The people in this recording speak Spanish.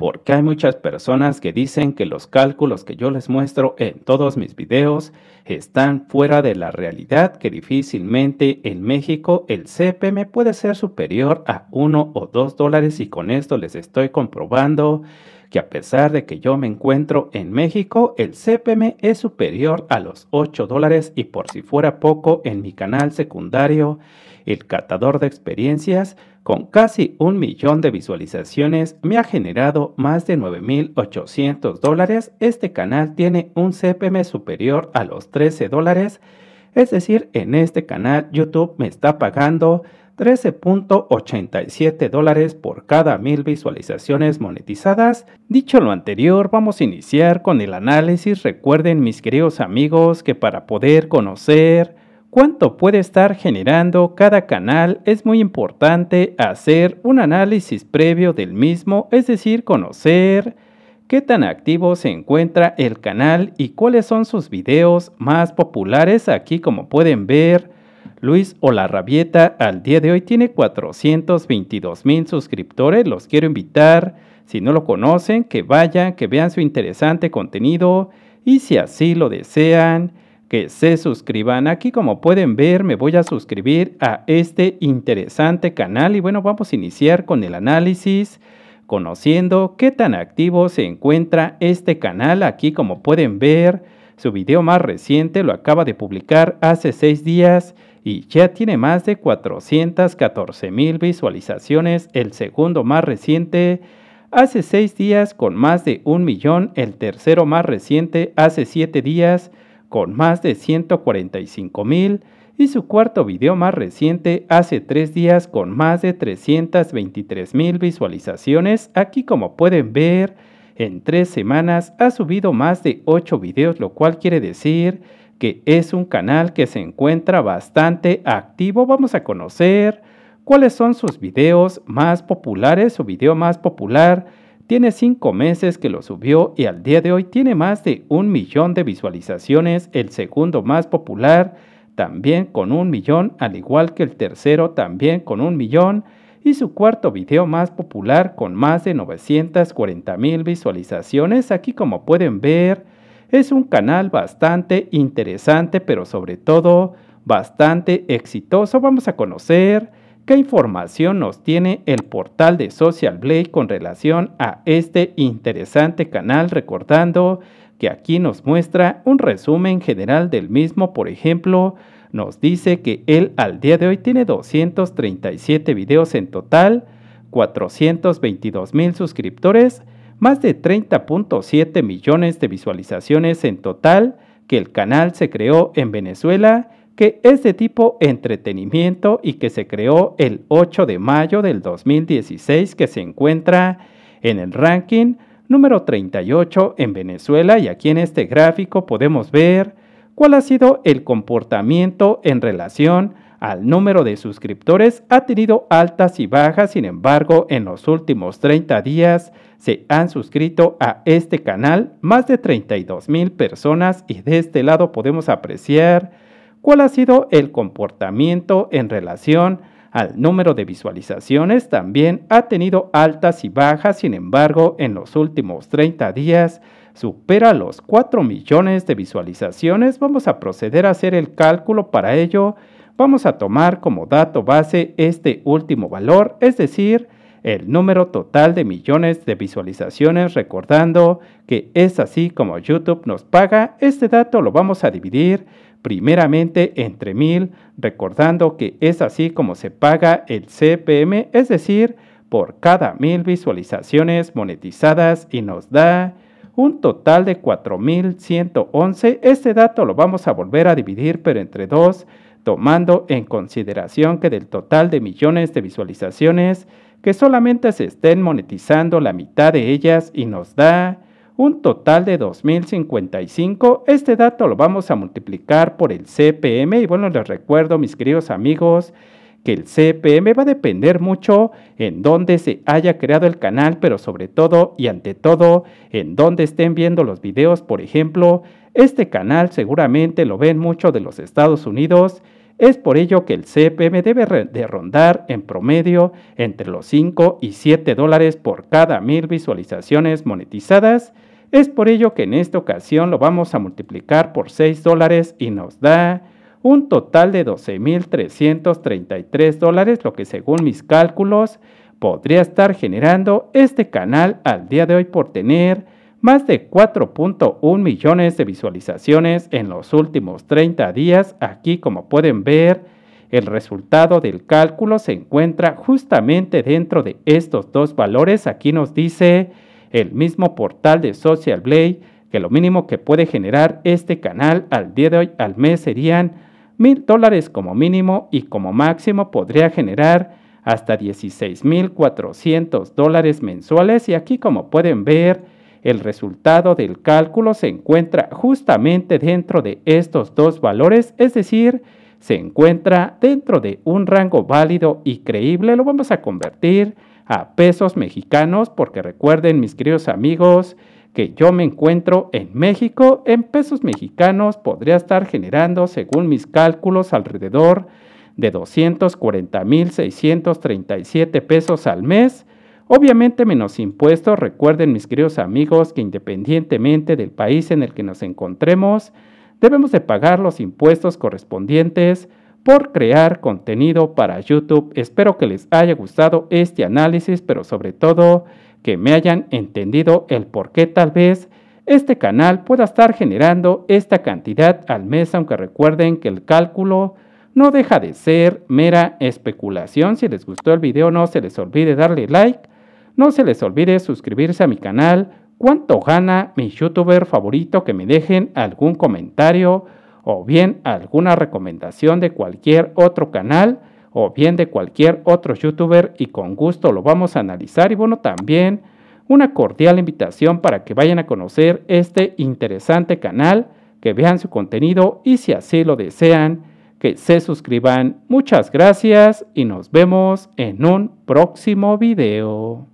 porque hay muchas personas que dicen que los cálculos que yo les muestro en todos mis videos están fuera de la realidad que difícilmente en México el CPM puede ser superior a 1 o 2 dólares y con esto les estoy comprobando que a pesar de que yo me encuentro en México, el CPM es superior a los 8 dólares y por si fuera poco en mi canal secundario, el catador de experiencias, con casi un millón de visualizaciones, me ha generado más de 9.800 dólares. Este canal tiene un CPM superior a los 13 dólares. Es decir, en este canal YouTube me está pagando 13.87 dólares por cada mil visualizaciones monetizadas. Dicho lo anterior, vamos a iniciar con el análisis. Recuerden mis queridos amigos que para poder conocer cuánto puede estar generando cada canal, es muy importante hacer un análisis previo del mismo, es decir, conocer qué tan activo se encuentra el canal y cuáles son sus videos más populares. Aquí como pueden ver, Luis Olarrabieta al día de hoy tiene 422 mil suscriptores. Los quiero invitar, si no lo conocen, que vayan, que vean su interesante contenido y si así lo desean, que se suscriban. Aquí como pueden ver me voy a suscribir a este interesante canal y bueno vamos a iniciar con el análisis conociendo qué tan activo se encuentra este canal. Aquí como pueden ver su video más reciente lo acaba de publicar hace seis días y ya tiene más de 414 mil visualizaciones. El segundo más reciente hace seis días con más de un millón. El tercero más reciente hace siete días con más de 145 mil, y su cuarto video más reciente hace tres días con más de 323 mil visualizaciones. Aquí como pueden ver, en tres semanas ha subido más de 8 videos, lo cual quiere decir que es un canal que se encuentra bastante activo. Vamos a conocer cuáles son sus videos más populares, su video más popular tiene cinco meses que lo subió y al día de hoy tiene más de un millón de visualizaciones, el segundo más popular, también con un millón, al igual que el tercero también con un millón, y su cuarto video más popular con más de 940 mil visualizaciones. Aquí como pueden ver, es un canal bastante interesante, pero sobre todo bastante exitoso. Vamos a conocer ¿Qué información nos tiene el portal de Social Blade con relación a este interesante canal? Recordando que aquí nos muestra un resumen general del mismo, por ejemplo, nos dice que él al día de hoy tiene 237 videos en total, 422 mil suscriptores, más de 30.7 millones de visualizaciones en total, que el canal se creó en Venezuela que es de tipo entretenimiento y que se creó el 8 de mayo del 2016 que se encuentra en el ranking número 38 en Venezuela y aquí en este gráfico podemos ver cuál ha sido el comportamiento en relación al número de suscriptores ha tenido altas y bajas, sin embargo, en los últimos 30 días se han suscrito a este canal más de 32 mil personas y de este lado podemos apreciar cuál ha sido el comportamiento en relación al número de visualizaciones, también ha tenido altas y bajas, sin embargo, en los últimos 30 días supera los 4 millones de visualizaciones. Vamos a proceder a hacer el cálculo para ello. Vamos a tomar como dato base este último valor, es decir, el número total de millones de visualizaciones, recordando que es así como YouTube nos paga. Este dato lo vamos a dividir primeramente entre mil, recordando que es así como se paga el CPM, es decir, por cada mil visualizaciones monetizadas y nos da un total de 4111. Este dato lo vamos a volver a dividir, pero entre dos, tomando en consideración que del total de millones de visualizaciones, que solamente se estén monetizando la mitad de ellas y nos da un total de 2055. Este dato lo vamos a multiplicar por el CPM y bueno, les recuerdo mis queridos amigos que el CPM va a depender mucho en dónde se haya creado el canal, pero sobre todo y ante todo en dónde estén viendo los videos. Por ejemplo, este canal seguramente lo ven mucho de los Estados Unidos. Es por ello que el CPM debe de rondar en promedio entre los 5 y 7 dólares por cada mil visualizaciones monetizadas. Es por ello que en esta ocasión lo vamos a multiplicar por 6 dólares y nos da un total de 12.333 dólares, lo que según mis cálculos podría estar generando este canal al día de hoy por tener más de 4.1 millones de visualizaciones en los últimos 30 días. Aquí como pueden ver, el resultado del cálculo se encuentra justamente dentro de estos dos valores. Aquí nos dice el mismo portal de Social Blade, que lo mínimo que puede generar este canal al día de hoy al mes serían mil dólares como mínimo y como máximo podría generar hasta 16.400 dólares mensuales y aquí como pueden ver el resultado del cálculo se encuentra justamente dentro de estos dos valores, es decir, se encuentra dentro de un rango válido y creíble, lo vamos a convertir a pesos mexicanos, porque recuerden mis queridos amigos que yo me encuentro en México, en pesos mexicanos podría estar generando, según mis cálculos, alrededor de 240.637 pesos al mes. Obviamente menos impuestos, recuerden mis queridos amigos que independientemente del país en el que nos encontremos, debemos de pagar los impuestos correspondientes por crear contenido para YouTube. Espero que les haya gustado este análisis, pero sobre todo que me hayan entendido el por qué tal vez este canal pueda estar generando esta cantidad al mes, aunque recuerden que el cálculo no deja de ser mera especulación. Si les gustó el video no se les olvide darle like, no se les olvide suscribirse a mi canal. ¿Cuánto gana mi youtuber favorito? Que me dejen algún comentario o bien alguna recomendación de cualquier otro canal o bien de cualquier otro youtuber y con gusto lo vamos a analizar y bueno también una cordial invitación para que vayan a conocer este interesante canal, que vean su contenido y si así lo desean, que se suscriban. Muchas gracias y nos vemos en un próximo video.